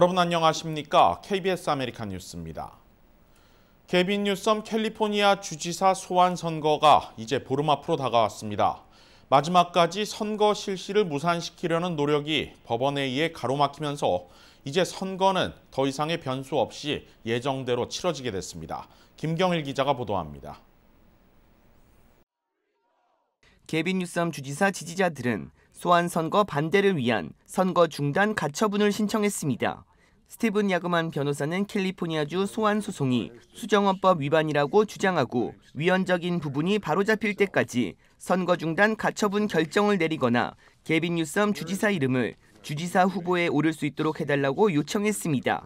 여러분 안녕하십니까? KBS 아메리칸 뉴스입니다. 케빈 뉴섬 캘리포니아 주지사 소환 선거가 이제 보름 앞으로 다가왔습니다. 마지막까지 선거 실시를 무산시키려는 노력이 법원에 의해 가로막히면서 이제 선거는 더 이상의 변수 없이 예정대로 치러지게 됐습니다. 김경일 기자가 보도합니다. 케빈 뉴섬 주지사 지지자들은 소환 선거 반대를 위한 선거 중단 가처분을 신청했습니다. 스티븐 야그만 변호사는 캘리포니아주 소환 소송이 수정헌법 위반이라고 주장하고 위헌적인 부분이 바로잡힐 때까지 선거 중단 가처분 결정을 내리거나 개빈 뉴섬 주지사 이름을 주지사 후보에 오를 수 있도록 해달라고 요청했습니다.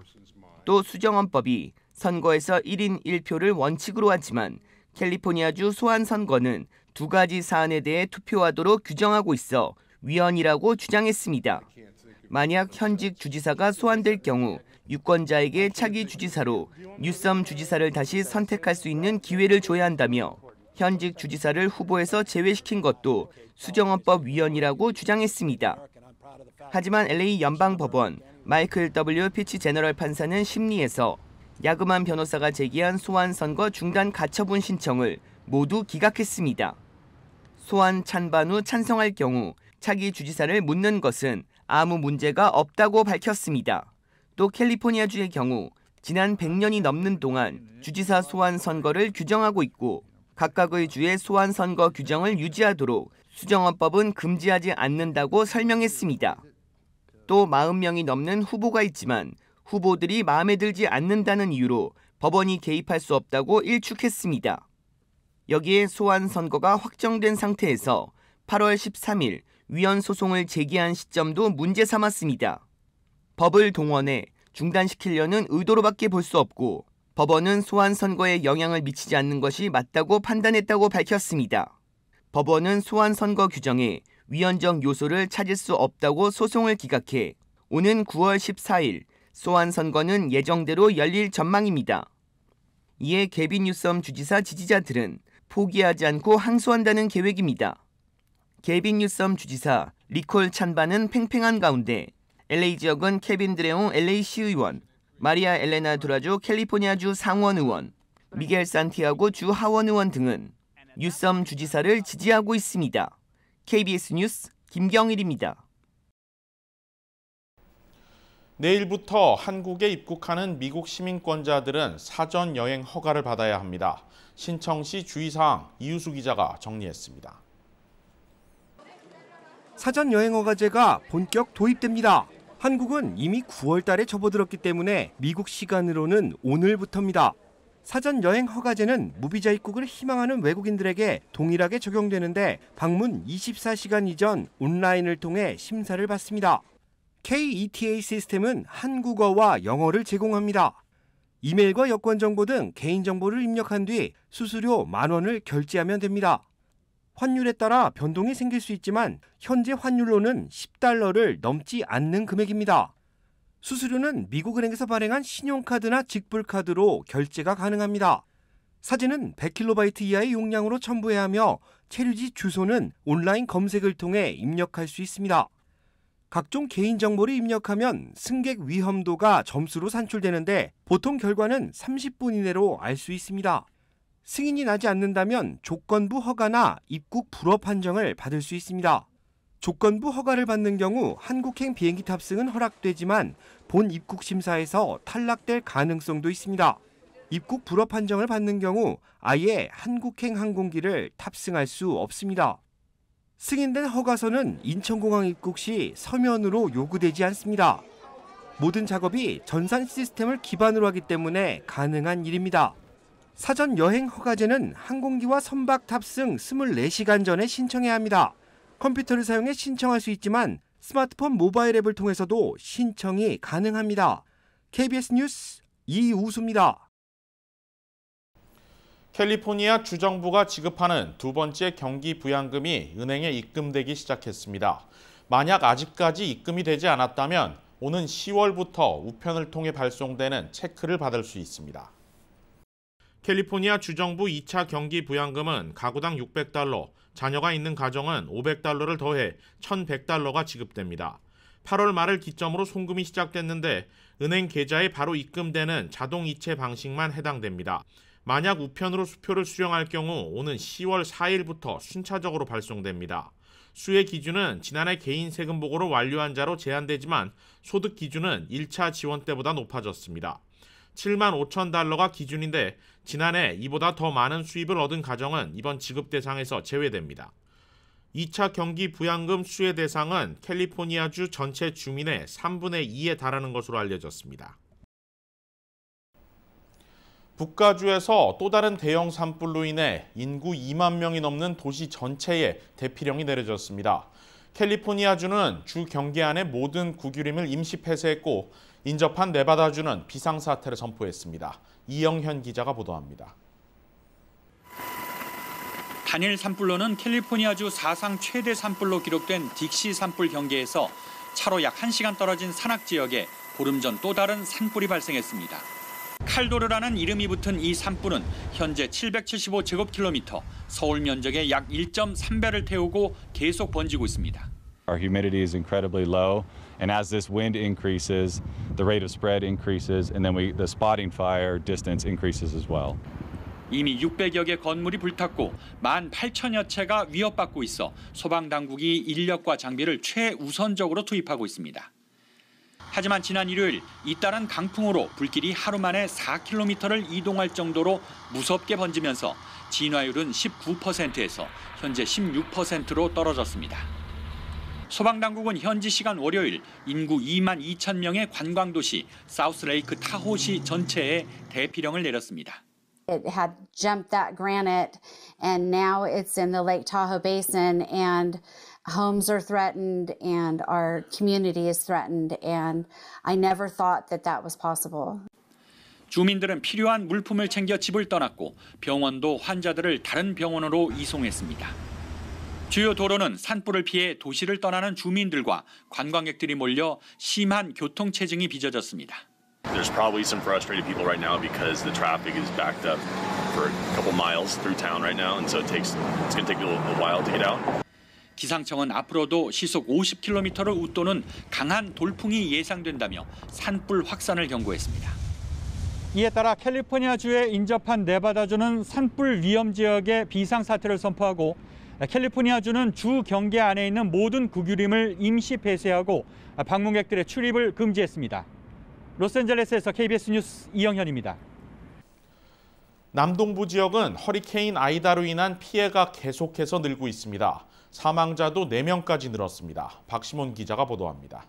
또 수정헌법이 선거에서 1인 1표를 원칙으로 하지만 캘리포니아주 소환 선거는 두 가지 사안에 대해 투표하도록 규정하고 있어 위헌이라고 주장했습니다. 만약 현직 주지사가 소환될 경우 유권자에게 차기 주지사로 뉴섬 주지사를 다시 선택할 수 있는 기회를 줘야 한다며 현직 주지사를 후보에서 제외시킨 것도 수정헌법 위헌이라고 주장했습니다. 하지만 LA 연방법원 마이클 W. 피치 제너럴 판사는 심리에서 야그만 변호사가 제기한 소환 선거 중단 가처분 신청을 모두 기각했습니다. 소환 찬반 후 찬성할 경우 차기 주지사를 묻는 것은 아무 문제가 없다고 밝혔습니다. 또 캘리포니아주의 경우 지난 100년이 넘는 동안 주지사 소환 선거를 규정하고 있고 각각의 주의 소환 선거 규정을 유지하도록 수정헌법은 금지하지 않는다고 설명했습니다. 또 40명이 넘는 후보가 있지만 후보들이 마음에 들지 않는다는 이유로 법원이 개입할 수 없다고 일축했습니다. 여기에 소환 선거가 확정된 상태에서 8월 13일 위헌 소송을 제기한 시점도 문제 삼았습니다. 법을 동원해 중단시키려는 의도로밖에 볼 수 없고 법원은 소환 선거에 영향을 미치지 않는 것이 맞다고 판단했다고 밝혔습니다. 법원은 소환 선거 규정에 위헌적 요소를 찾을 수 없다고 소송을 기각해 오는 9월 14일 소환 선거는 예정대로 열릴 전망입니다. 이에 개빈 뉴섬 주지사 지지자들은 포기하지 않고 항소한다는 계획입니다. 개빈 뉴섬 주지사 리콜 찬반은 팽팽한 가운데 LA 지역은 케빈 드레옹 LA시 의원, 마리아 엘레나 두라주 캘리포니아주 상원 의원, 미겔 산티아고 주 하원 의원 등은 뉴섬 주지사를 지지하고 있습니다. KBS 뉴스 김경일입니다. 내일부터 한국에 입국하는 미국 시민권자들은 사전 여행 허가를 받아야 합니다. 신청 시 주의사항 이유수 기자가 정리했습니다. 사전 여행허 가제가 본격 도입됩니다. 한국은 이미 9월 달에 접어들었기 때문에 미국 시간으로는 오늘부터입니다. 사전 여행 허가제는 무비자 입국을 희망하는 외국인들에게 동일하게 적용되는데 방문 24시간 이전 온라인을 통해 심사를 받습니다. KETA 시스템은 한국어와 영어를 제공합니다. 이메일과 여권 정보 등 개인 정보를 입력한 뒤 수수료 만 원을 결제하면 됩니다. 환율에 따라 변동이 생길 수 있지만 현재 환율로는 10달러를 넘지 않는 금액입니다. 수수료는 미국은행에서 발행한 신용카드나 직불카드로 결제가 가능합니다. 사진은 100KB 이하의 용량으로 첨부해야 하며 체류지 주소는 온라인 검색을 통해 입력할 수 있습니다. 각종 개인정보를 입력하면 승객 위험도가 점수로 산출되는데 보통 결과는 30분 이내로 알 수 있습니다. 승인이 나지 않는다면 조건부 허가나 입국 불허 판정을 받을 수 있습니다. 조건부 허가를 받는 경우 한국행 비행기 탑승은 허락되지만 본 입국 심사에서 탈락될 가능성도 있습니다. 입국 불허 판정을 받는 경우 아예 한국행 항공기를 탑승할 수 없습니다. 승인된 허가서는 인천공항 입국 시 서면으로 요구되지 않습니다. 모든 작업이 전산 시스템을 기반으로 하기 때문에 가능한 일입니다. 사전 여행 허가제는 항공기와 선박 탑승 24시간 전에 신청해야 합니다. 컴퓨터를 사용해 신청할 수 있지만 스마트폰 모바일 앱을 통해서도 신청이 가능합니다. KBS 뉴스 이우수입니다. 캘리포니아 주정부가 지급하는 두 번째 경기 부양금이 은행에 입금되기 시작했습니다. 만약 아직까지 입금이 되지 않았다면 오는 10월부터 우편을 통해 발송되는 체크를 받을 수 있습니다. 캘리포니아 주정부 2차 경기 부양금은 가구당 600달러, 자녀가 있는 가정은 500달러를 더해 1,100달러가 지급됩니다. 8월 말을 기점으로 송금이 시작됐는데 은행 계좌에 바로 입금되는 자동 이체 방식만 해당됩니다. 만약 우편으로 수표를 수령할 경우 오는 10월 4일부터 순차적으로 발송됩니다. 수혜 기준은 지난해 개인 세금 보고를 완료한 자로 제한되지만 소득 기준은 1차 지원 때보다 높아졌습니다. 7만 5천 달러가 기준인데 지난해 이보다 더 많은 수입을 얻은 가정은 이번 지급 대상에서 제외됩니다. 2차 경기 부양금 수혜 대상은 캘리포니아주 전체 주민의 3분의 2에 달하는 것으로 알려졌습니다. 북가주에서 또 다른 대형 산불로 인해 인구 2만 명이 넘는 도시 전체에 대피령이 내려졌습니다. 캘리포니아주는 주 경계 안의 모든 구규림을 임시 폐쇄했고 인접한 네바다주는 비상사태를 선포했습니다. 이영현 기자가 보도합니다. 단일 산불로는 캘리포니아주 사상 최대 산불로 기록된 딕시 산불 경계에서 차로 약 1시간 떨어진 산악 지역에 보름 전 또 다른 산불이 발생했습니다. 칼도르라는 이름이 붙은 이 산불은 현재 775제곱킬로미터, 서울 면적의 약 1.3배를 태우고 계속 번지고 있습니다. Our humidity is incredibly low, and as this wind increases, the rate of spread increases, and then we, the spotting fire distance increases as well. 이미 600여 개 건물이 불탔고 1만 8천여 채가 위협받고 있어 소방당국이 인력과 장비를 최우선적으로 투입하고 있습니다. 하지만 지난 일요일 잇따른 강풍으로 불길이 하루 만에 4km를 이동할 정도로 무섭게 번지면서 진화율은 19%에서 현재 16%로 떨어졌습니다. 소방당국은 현지 시간 월요일 인구 2만 2천 명의 관광도시 사우스레이크 타호시 전체에 대피령을 내렸습니다. It had jumped that granite and now it's in the Lake Tahoe basin and homes are threatened and our community is threatened and I never thought that that was possible. 주민들은 필요한 물품을 챙겨 집을 떠났고 병원도 환자들을 다른 병원으로 이송했습니다. 주요 도로는 산불을 피해 도시를 떠나는 주민들과 관광객들이 몰려 심한 교통 체증이 빚어졌습니다. There's probably some frustrated people right now because the traffic is backed up for a couple miles through town right now, and so it takes it's going to take a, little, a while to get out. 기상청은 앞으로도 시속 50km를 웃도는 강한 돌풍이 예상된다며 산불 확산을 경고했습니다. 이에 따라 캘리포니아주에 인접한 네바다주는 산불 위험 지역에 비상사태를 선포하고 아, 캘리포니아주는 주 경계 안에 있는 모든 구유림을 임시 폐쇄하고 아, 방문객들의 출입을 금지했습니다. 로스앤젤레스에서 KBS 뉴스 이영현입니다. 남동부 지역은 허리케인 아이다로 인한 피해가 계속해서 늘고 있습니다. 사망자도 4명까지 늘었습니다. 박시몬 기자가 보도합니다.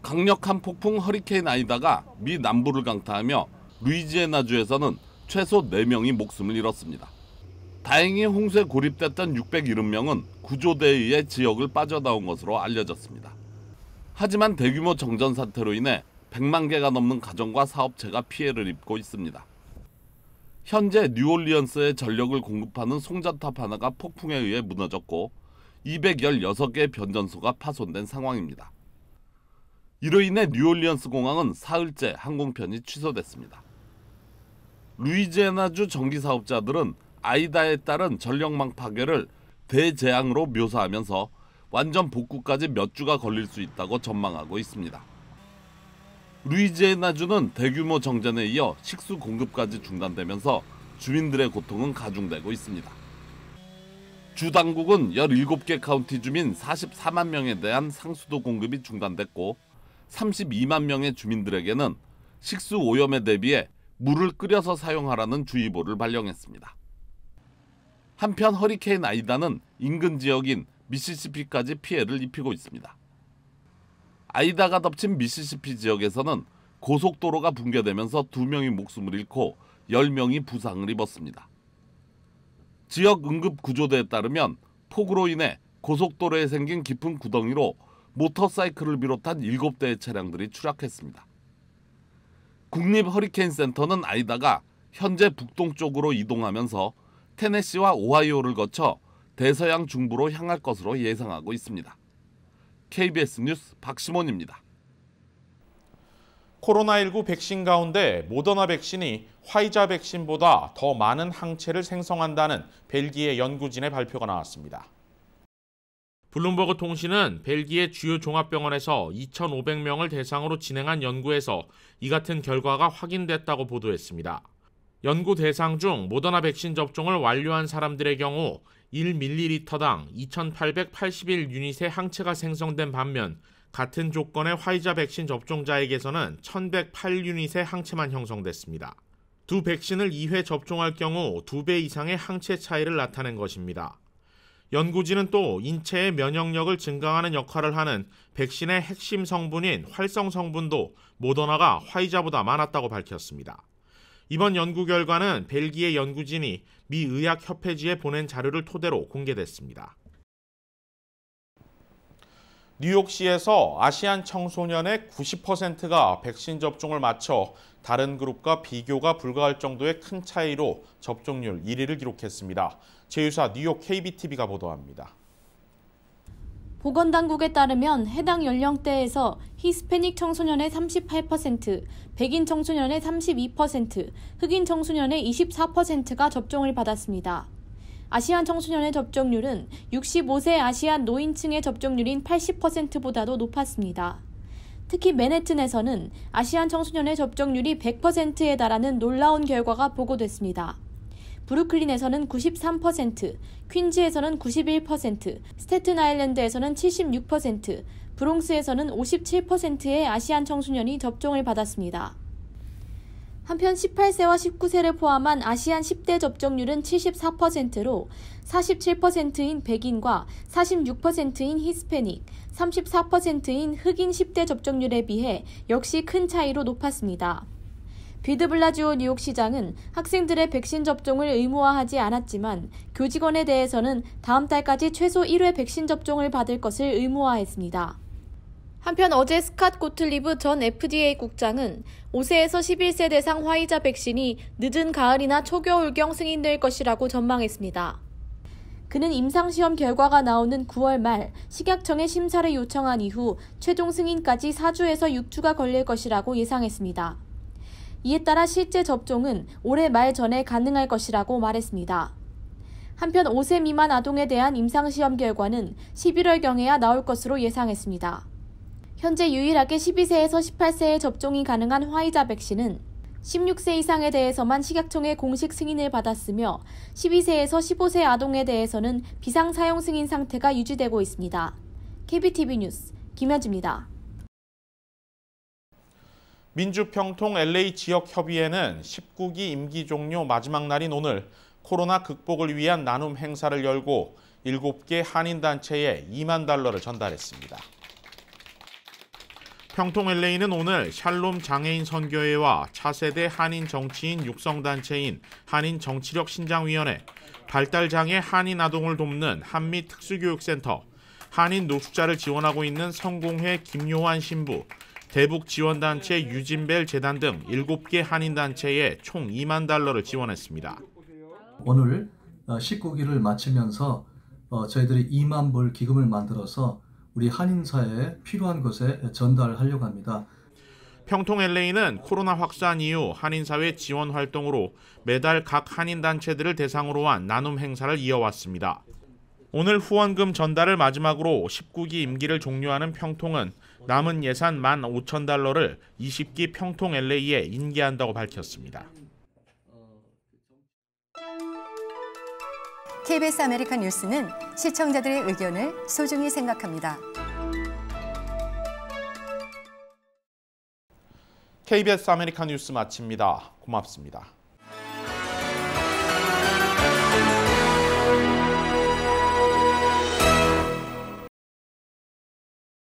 강력한 폭풍 허리케인 아이다가 미 남부를 강타하며 루이지애나주에서는 최소 4명이 목숨을 잃었습니다. 다행히 홍수에 고립됐던 6 0 0명은 구조대에 의해 지역을 빠져나온 것으로 알려졌습니다. 하지만 대규모 정전 사태로 인해 100만 개가 넘는 가정과 사업체가 피해를 입고 있습니다. 현재 뉴올리언스에 전력을 공급하는 송전탑 하나가 폭풍에 의해 무너졌고 216개의 변전소가 파손된 상황입니다. 이로 인해 뉴올리언스 공항은 사흘째 항공편이 취소됐습니다. 루이지애나주 전기사업자들은 아이다에 따른 전력망 파괴를 대재앙으로 묘사하면서 완전 복구까지 몇 주가 걸릴 수 있다고 전망하고 있습니다. 루이지애나주는 대규모 정전에 이어 식수 공급까지 중단되면서 주민들의 고통은 가중되고 있습니다. 주 당국은 17개 카운티 주민 44만 명에 대한 상수도 공급이 중단됐고 32만 명의 주민들에게는 식수 오염에 대비해 물을 끓여서 사용하라는 주의보를 발령했습니다. 한편 허리케인 아이다는 인근 지역인 미시시피까지 피해를 입히고 있습니다. 아이다가 덮친 미시시피 지역에서는 고속도로가 붕괴되면서 2명이 목숨을 잃고 10명이 부상을 입었습니다. 지역 응급구조대에 따르면 폭우로 인해 고속도로에 생긴 깊은 구덩이로 모터사이클을 비롯한 7대의 차량들이 추락했습니다. 국립허리케인센터는 아이다가 현재 북동쪽으로 이동하면서 테네시와 오하이오를 거쳐 대서양 중부로 향할 것으로 예상하고 있습니다. KBS 뉴스 박시몬입니다. 코로나19 백신 가운데 모더나 백신이 화이자 백신보다 더 많은 항체를 생성한다는 벨기에 연구진의 발표가 나왔습니다. 블룸버그 통신은 벨기에 주요 종합병원에서 2,500명을 대상으로 진행한 연구에서 이 같은 결과가 확인됐다고 보도했습니다. 연구 대상 중 모더나 백신 접종을 완료한 사람들의 경우 1밀리리터당 2,881 유닛의 항체가 생성된 반면 같은 조건의 화이자 백신 접종자에게서는 1,108 유닛의 항체만 형성됐습니다. 두 백신을 2회 접종할 경우 2배 이상의 항체 차이를 나타낸 것입니다. 연구진은 또 인체의 면역력을 증강하는 역할을 하는 백신의 핵심 성분인 활성 성분도 모더나가 화이자보다 많았다고 밝혔습니다. 이번 연구 결과는 벨기에 연구진이 미 의학협회지에 보낸 자료를 토대로 공개됐습니다. 뉴욕시에서 아시안 청소년의 90%가 백신 접종을 마쳐 다른 그룹과 비교가 불가할 정도의 큰 차이로 접종률 1위를 기록했습니다. 제휴사 뉴욕 KBTV가 보도합니다. 보건당국에 따르면 해당 연령대에서 히스패닉 청소년의 38%, 백인 청소년의 32%, 흑인 청소년의 24%가 접종을 받았습니다. 아시안 청소년의 접종률은 65세 아시안 노인층의 접종률인 80%보다도 높았습니다. 특히 맨해튼에서는 아시안 청소년의 접종률이 100%에 달하는 놀라운 결과가 보고됐습니다. 브루클린에서는 93%, 퀸즈에서는 91%, 스태튼 아일랜드에서는 76%, 브롱스에서는 57%의 아시안 청소년이 접종을 받았습니다. 한편 18세와 19세를 포함한 아시안 10대 접종률은 74%로 47%인 백인과 46%인 히스패닉, 34%인 흑인 10대 접종률에 비해 역시 큰 차이로 높았습니다. 비드블라지오 뉴욕시장은 학생들의 백신 접종을 의무화하지 않았지만 교직원에 대해서는 다음 달까지 최소 1회 백신 접종을 받을 것을 의무화했습니다. 한편 어제 스캇 고틀리브 전 FDA 국장은 5세에서 11세 대상 화이자 백신이 늦은 가을이나 초겨울경 승인될 것이라고 전망했습니다. 그는 임상시험 결과가 나오는 9월 말 식약청에 심사를 요청한 이후 최종 승인까지 4주에서 6주가 걸릴 것이라고 예상했습니다. 이에 따라 실제 접종은 올해 말 전에 가능할 것이라고 말했습니다. 한편 5세 미만 아동에 대한 임상시험 결과는 11월경에야 나올 것으로 예상했습니다. 현재 유일하게 12세에서 18세에 접종이 가능한 화이자 백신은 16세 이상에 대해서만 식약청의 공식 승인을 받았으며 12세에서 15세 아동에 대해서는 비상 사용 승인 상태가 유지되고 있습니다. KBTV 뉴스 김현주입니다. 민주평통 LA 지역협의회는 19기 임기 종료 마지막 날인 오늘 코로나 극복을 위한 나눔 행사를 열고 7개 한인단체에 2만 달러를 전달했습니다. 평통 LA는 오늘 샬롬 장애인 선교회와 차세대 한인 정치인 육성단체인 한인정치력신장위원회, 발달장애 한인 아동을 돕는 한미 특수교육센터, 한인 노숙자를 지원하고 있는 성공회 김요한 신부, 대북 지원단체 유진벨 재단 등 7개 한인단체에 총 2만 달러를 지원했습니다. 오늘 19기를 어, 마치면서 어, 저희들이 2만 불 기금을 만들어서 우리 한인사에 필요한 것에 전달하려고 합니다. 평통 LA는 코로나 확산 이후 한인사회 지원 활동으로 매달 각 한인단체들을 대상으로 한 나눔 행사를 이어왔습니다. 오늘 후원금 전달을 마지막으로 19기 임기를 종료하는 평통은 남은 예산 1만 5천 달러를 20기 평통 LA에 인계한다고 밝혔습니다. KBS 아메리칸 뉴스는 시청자들의 의견을 소중히 생각합니다. KBS 아메리칸 뉴스 마칩니다. 고맙습니다.